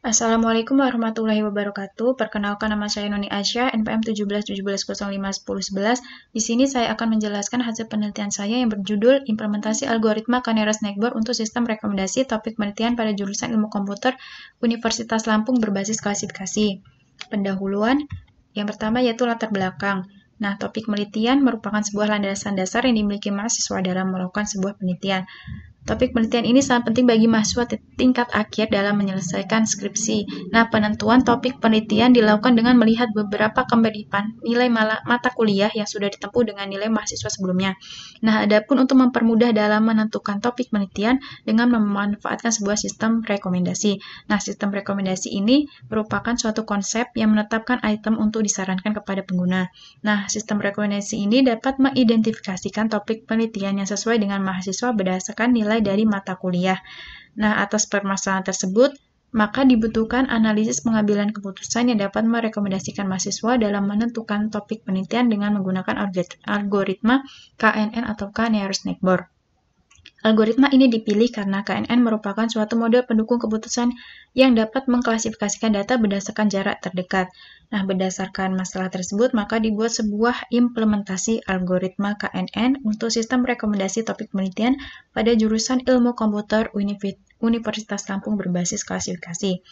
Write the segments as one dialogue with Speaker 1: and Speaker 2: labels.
Speaker 1: Assalamualaikum warahmatullahi wabarakatuh. Perkenalkan nama saya Noni Asia, NPM 1717051011. Di sini saya akan menjelaskan hasil penelitian saya yang berjudul Implementasi Algoritma Canera Network untuk Sistem Rekomendasi Topik Penelitian pada Jurusan Ilmu Komputer Universitas Lampung berbasis klasifikasi. Pendahuluan, yang pertama yaitu latar belakang. Nah, topik penelitian merupakan sebuah landasan dasar yang dimiliki mahasiswa dalam melakukan sebuah penelitian. Topik penelitian ini sangat penting bagi mahasiswa tingkat akhir dalam menyelesaikan skripsi. Nah, penentuan topik penelitian dilakukan dengan melihat beberapa pan nilai mata kuliah yang sudah ditempuh dengan nilai mahasiswa sebelumnya. Nah, adapun untuk mempermudah dalam menentukan topik penelitian dengan memanfaatkan sebuah sistem rekomendasi. Nah, sistem rekomendasi ini merupakan suatu konsep yang menetapkan item untuk disarankan kepada pengguna. Nah, sistem rekomendasi ini dapat mengidentifikasikan topik penelitian yang sesuai dengan mahasiswa berdasarkan nilai nilai dari mata kuliah. Nah, atas permasalahan tersebut, maka dibutuhkan analisis pengambilan keputusan yang dapat merekomendasikan mahasiswa dalam menentukan topik penelitian dengan menggunakan algoritma KNN atau K Nearest Neighbor. Algoritma ini dipilih karena KNN merupakan suatu model pendukung keputusan yang dapat mengklasifikasikan data berdasarkan jarak terdekat. Nah, berdasarkan masalah tersebut, maka dibuat sebuah implementasi algoritma KNN untuk sistem rekomendasi topik penelitian pada jurusan ilmu komputer Universitas Lampung berbasis klasifikasi.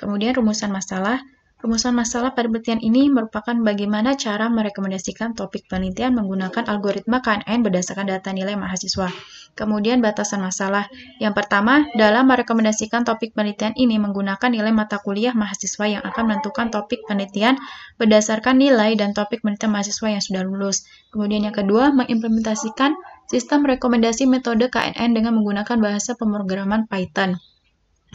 Speaker 1: Kemudian rumusan masalah Rumusan masalah pada penelitian ini merupakan bagaimana cara merekomendasikan topik penelitian menggunakan algoritma KNN berdasarkan data nilai mahasiswa. Kemudian batasan masalah. Yang pertama, dalam merekomendasikan topik penelitian ini menggunakan nilai mata kuliah mahasiswa yang akan menentukan topik penelitian berdasarkan nilai dan topik penelitian mahasiswa yang sudah lulus. Kemudian yang kedua, mengimplementasikan sistem rekomendasi metode KNN dengan menggunakan bahasa pemrograman Python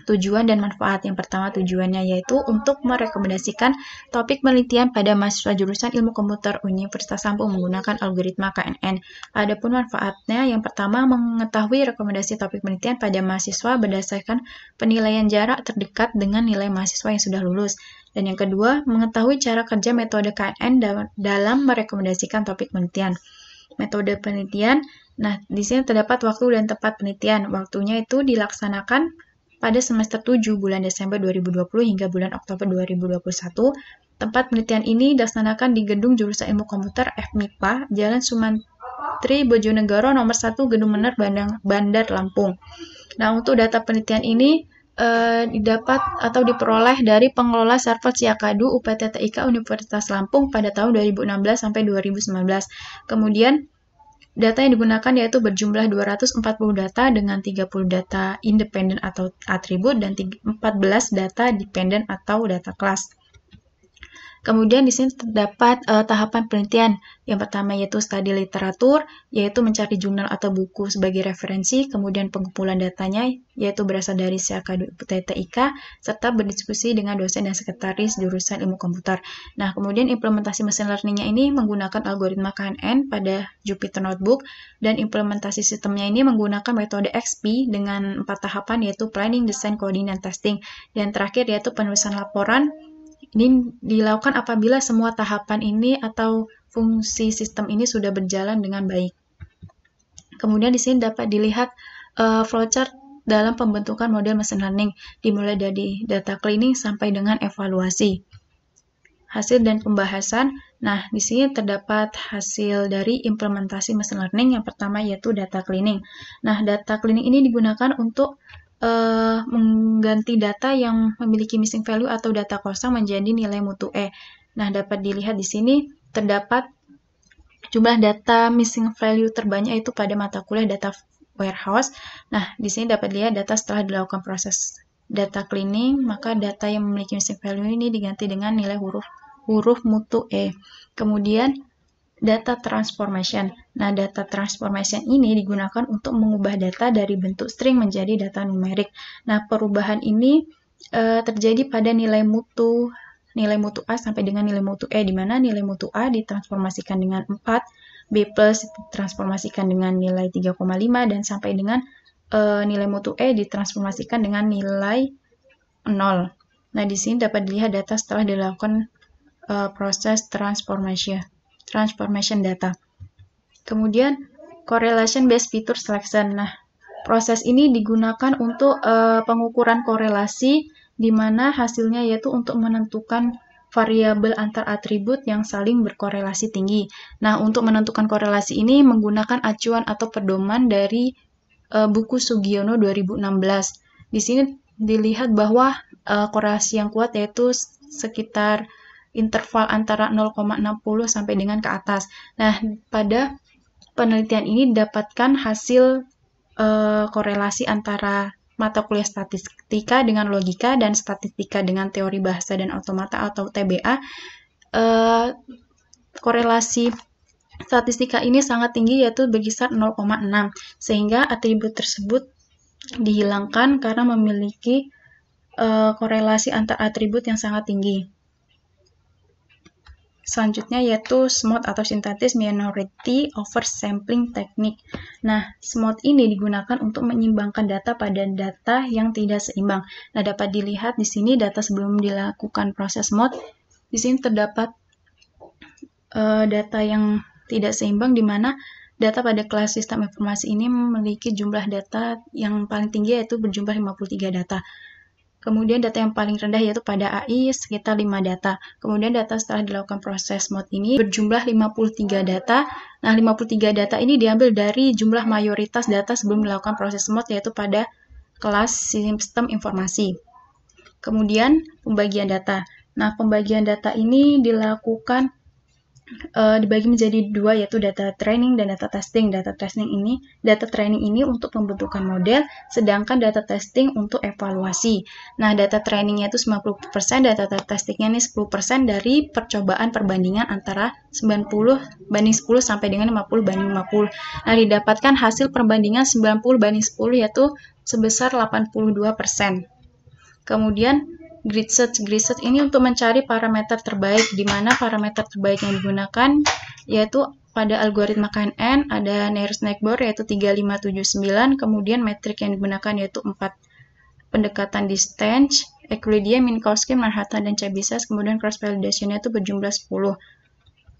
Speaker 1: tujuan dan manfaat. Yang pertama tujuannya yaitu untuk merekomendasikan topik penelitian pada mahasiswa jurusan ilmu komputer Universitas Sampung menggunakan algoritma KNN. Adapun manfaatnya yang pertama mengetahui rekomendasi topik penelitian pada mahasiswa berdasarkan penilaian jarak terdekat dengan nilai mahasiswa yang sudah lulus. Dan yang kedua, mengetahui cara kerja metode KNN dalam merekomendasikan topik penelitian. Metode penelitian, nah di sini terdapat waktu dan tempat penelitian. Waktunya itu dilaksanakan pada semester 7 bulan Desember 2020 hingga bulan Oktober 2021. Tempat penelitian ini dilaksanakan di Gedung Jurusan Ilmu Komputer FMIPA, Jalan Sumantri, Bojonegoro, nomor 1, Gedung Mener, Bandar, Lampung. Nah, untuk data penelitian ini eh, didapat atau diperoleh dari pengelola server Siakadu UPTTIK Universitas Lampung pada tahun 2016 sampai 2019. Kemudian Data yang digunakan yaitu berjumlah 240 data dengan 30 data independen atau atribut dan 14 data dependen atau data kelas. Kemudian di sini terdapat uh, tahapan penelitian. Yang pertama yaitu studi literatur, yaitu mencari jurnal atau buku sebagai referensi, kemudian pengumpulan datanya yaitu berasal dari SIAKA TTIK, serta berdiskusi dengan dosen dan sekretaris jurusan ilmu komputer. Nah, kemudian implementasi mesin learningnya ini menggunakan algoritma KNN pada Jupyter Notebook, dan implementasi sistemnya ini menggunakan metode XP dengan empat tahapan yaitu planning, design, coding, dan testing. Dan terakhir yaitu penulisan laporan, ini dilakukan apabila semua tahapan ini atau fungsi sistem ini sudah berjalan dengan baik. Kemudian di sini dapat dilihat uh, eh, flowchart dalam pembentukan model machine learning, dimulai dari data cleaning sampai dengan evaluasi. Hasil dan pembahasan, nah di sini terdapat hasil dari implementasi machine learning yang pertama yaitu data cleaning. Nah, data cleaning ini digunakan untuk uh, mengganti data yang memiliki missing value atau data kosong menjadi nilai mutu E. Nah, dapat dilihat di sini terdapat jumlah data missing value terbanyak itu pada mata kuliah data warehouse. Nah, di sini dapat dilihat data setelah dilakukan proses data cleaning, maka data yang memiliki missing value ini diganti dengan nilai huruf huruf mutu E. Kemudian data transformation. Nah, data transformation ini digunakan untuk mengubah data dari bentuk string menjadi data numerik. Nah, perubahan ini e, terjadi pada nilai mutu nilai mutu A sampai dengan nilai mutu E, di mana nilai mutu A ditransformasikan dengan 4, B plus ditransformasikan dengan nilai 3,5, dan sampai dengan e, nilai mutu E ditransformasikan dengan nilai 0. Nah, di sini dapat dilihat data setelah dilakukan e, proses transformasi transformation data. Kemudian correlation based feature selection. Nah, proses ini digunakan untuk uh, pengukuran korelasi di mana hasilnya yaitu untuk menentukan variabel antar atribut yang saling berkorelasi tinggi. Nah, untuk menentukan korelasi ini menggunakan acuan atau pedoman dari uh, buku Sugiono 2016. Di sini dilihat bahwa uh, korelasi yang kuat yaitu sekitar interval antara 0,60 sampai dengan ke atas. Nah, pada penelitian ini dapatkan hasil uh, korelasi antara mata kuliah statistika dengan logika dan statistika dengan teori bahasa dan otomata atau TBA. Uh, eh, korelasi statistika ini sangat tinggi yaitu berkisar 0,6 sehingga atribut tersebut dihilangkan karena memiliki uh, korelasi antar atribut yang sangat tinggi. Selanjutnya yaitu smooth atau sintetis Minority Oversampling Technique. Nah, smooth ini digunakan untuk menyimbangkan data pada data yang tidak seimbang. Nah, dapat dilihat di sini data sebelum dilakukan proses smooth di sini terdapat uh, data yang tidak seimbang di mana data pada kelas sistem informasi ini memiliki jumlah data yang paling tinggi yaitu berjumlah 53 data. Kemudian data yang paling rendah yaitu pada AI sekitar 5 data. Kemudian data setelah dilakukan proses mod ini berjumlah 53 data. Nah, 53 data ini diambil dari jumlah mayoritas data sebelum dilakukan proses mod yaitu pada kelas sistem informasi. Kemudian pembagian data. Nah, pembagian data ini dilakukan uh, dibagi menjadi dua yaitu data training dan data testing. Data testing ini, data training ini untuk pembentukan model, sedangkan data testing untuk evaluasi. Nah, data trainingnya itu 90%, data testingnya ini 10% dari percobaan perbandingan antara 90 banding 10 sampai dengan 50 banding 50. Nah, didapatkan hasil perbandingan 90 banding 10 yaitu sebesar 82%. Kemudian grid search. Grid search ini untuk mencari parameter terbaik, di mana parameter terbaik yang digunakan yaitu pada algoritma KNN ada nearest neighbor yaitu 3579, kemudian metrik yang digunakan yaitu 4 pendekatan distance, Euclidean, Minkowski, Manhattan, dan Chebyshev, kemudian cross validationnya itu berjumlah 10.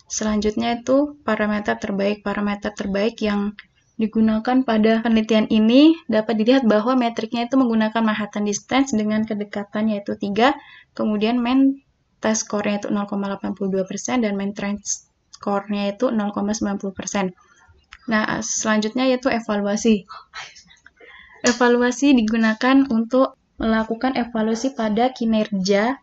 Speaker 1: Selanjutnya itu parameter terbaik, parameter terbaik yang digunakan pada penelitian ini dapat dilihat bahwa metriknya itu menggunakan Manhattan Distance dengan kedekatan yaitu 3, kemudian main test score-nya itu 0,82% dan main trend score-nya itu 0,90%. Nah, selanjutnya yaitu evaluasi. Evaluasi digunakan untuk melakukan evaluasi pada kinerja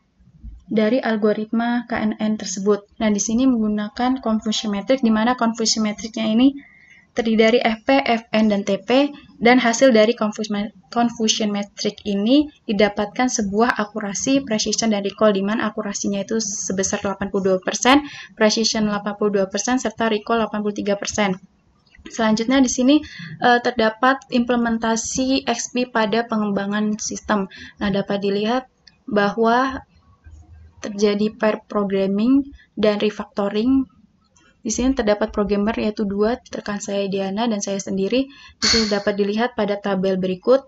Speaker 1: dari algoritma KNN tersebut. Nah, di sini menggunakan confusion metric, di mana confusion metric-nya ini terdiri dari FP, FN, dan TP, dan hasil dari confusion metric ini didapatkan sebuah akurasi precision dan recall di mana akurasinya itu sebesar 82%, precision 82%, serta recall 83%. Selanjutnya di sini eh, terdapat implementasi XP pada pengembangan sistem. Nah, dapat dilihat bahwa terjadi pair programming dan refactoring di sini terdapat programmer yaitu dua rekan saya Diana dan saya sendiri. Di sini dapat dilihat pada tabel berikut.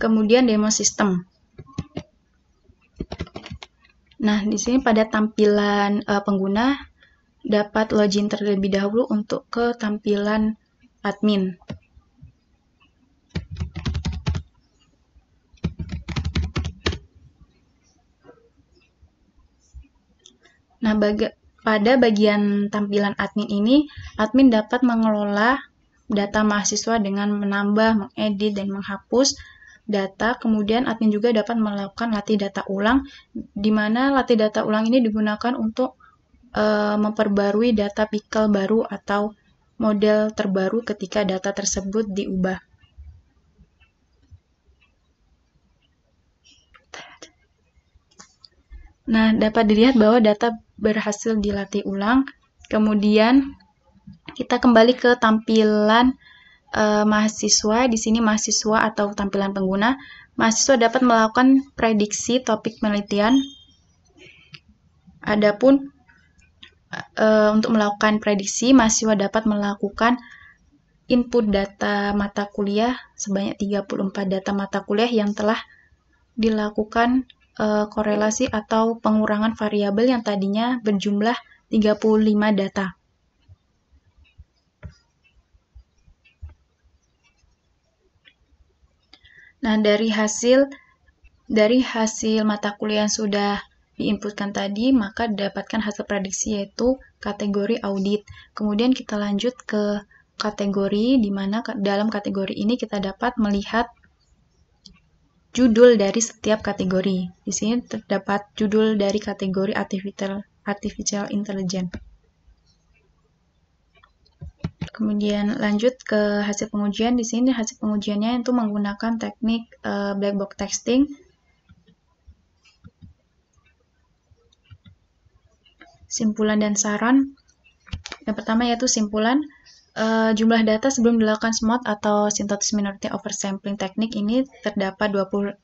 Speaker 1: Kemudian demo sistem. Nah, di sini pada tampilan uh, pengguna dapat login terlebih dahulu untuk ke tampilan admin. Nah, baga pada bagian tampilan admin ini, admin dapat mengelola data mahasiswa dengan menambah, mengedit, dan menghapus data. Kemudian admin juga dapat melakukan latih data ulang, di mana latih data ulang ini digunakan untuk e, memperbarui data pickle baru atau model terbaru ketika data tersebut diubah. Nah, dapat dilihat bahwa data berhasil dilatih ulang. Kemudian kita kembali ke tampilan eh, mahasiswa. Di sini mahasiswa atau tampilan pengguna, mahasiswa dapat melakukan prediksi topik penelitian. Adapun eh, untuk melakukan prediksi, mahasiswa dapat melakukan input data mata kuliah sebanyak 34 data mata kuliah yang telah dilakukan uh, korelasi atau pengurangan variabel yang tadinya berjumlah 35 data. Nah, dari hasil dari hasil mata kuliah yang sudah diinputkan tadi, maka dapatkan hasil prediksi yaitu kategori audit. Kemudian kita lanjut ke kategori di mana dalam kategori ini kita dapat melihat judul dari setiap kategori. Di sini terdapat judul dari kategori artificial, artificial intelligence. Kemudian lanjut ke hasil pengujian. Di sini hasil pengujiannya itu menggunakan teknik uh, black box testing. Simpulan dan saran. Yang pertama yaitu simpulan. Uh, jumlah data sebelum dilakukan SMOT atau Synthesis Minority Oversampling teknik ini terdapat 240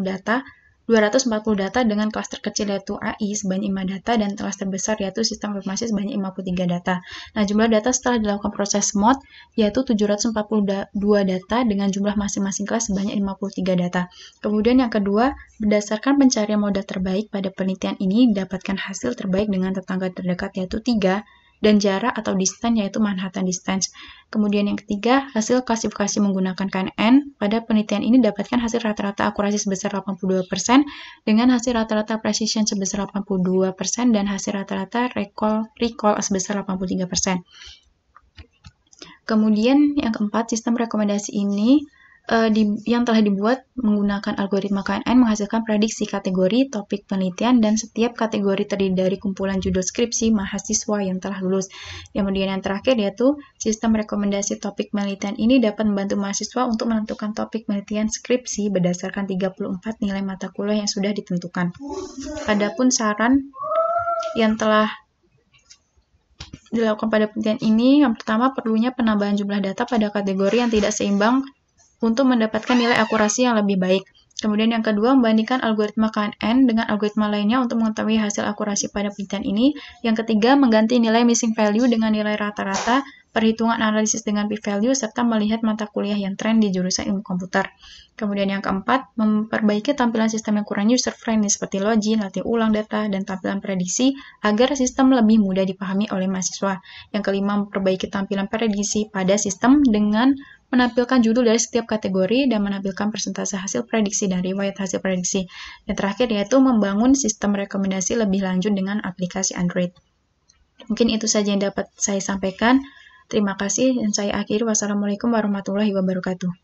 Speaker 1: data, 240 data dengan klaster kecil yaitu AI sebanyak 5 data dan klaster besar yaitu sistem informasi sebanyak 53 data. Nah, jumlah data setelah dilakukan proses SMOT yaitu 742 data dengan jumlah masing-masing kelas sebanyak 53 data. Kemudian yang kedua, berdasarkan pencarian moda terbaik pada penelitian ini dapatkan hasil terbaik dengan tetangga terdekat yaitu 3 dan jarak atau distance yaitu Manhattan Distance. Kemudian yang ketiga, hasil klasifikasi menggunakan KNN. Pada penelitian ini dapatkan hasil rata-rata akurasi sebesar 82% dengan hasil rata-rata precision sebesar 82% dan hasil rata-rata recall, recall sebesar 83%. Kemudian yang keempat, sistem rekomendasi ini Eh, di, yang telah dibuat menggunakan algoritma KNN menghasilkan prediksi kategori, topik penelitian, dan setiap kategori terdiri dari kumpulan judul skripsi mahasiswa yang telah lulus. Kemudian yang terakhir yaitu sistem rekomendasi topik penelitian ini dapat membantu mahasiswa untuk menentukan topik penelitian skripsi berdasarkan 34 nilai mata kuliah yang sudah ditentukan. Adapun saran yang telah dilakukan pada penelitian ini, yang pertama perlunya penambahan jumlah data pada kategori yang tidak seimbang untuk mendapatkan nilai akurasi yang lebih baik. Kemudian yang kedua, membandingkan algoritma KNN dengan algoritma lainnya untuk mengetahui hasil akurasi pada penelitian ini. Yang ketiga, mengganti nilai missing value dengan nilai rata-rata, perhitungan analisis dengan p-value, serta melihat mata kuliah yang tren di jurusan ilmu komputer. Kemudian yang keempat, memperbaiki tampilan sistem yang kurang user-friendly seperti login, latih ulang data, dan tampilan prediksi agar sistem lebih mudah dipahami oleh mahasiswa. Yang kelima, memperbaiki tampilan prediksi pada sistem dengan menampilkan judul dari setiap kategori, dan menampilkan persentase hasil prediksi dan riwayat hasil prediksi. yang terakhir yaitu membangun sistem rekomendasi lebih lanjut dengan aplikasi Android. Mungkin itu saja yang dapat saya sampaikan. Terima kasih dan saya akhiri. Wassalamualaikum warahmatullahi wabarakatuh.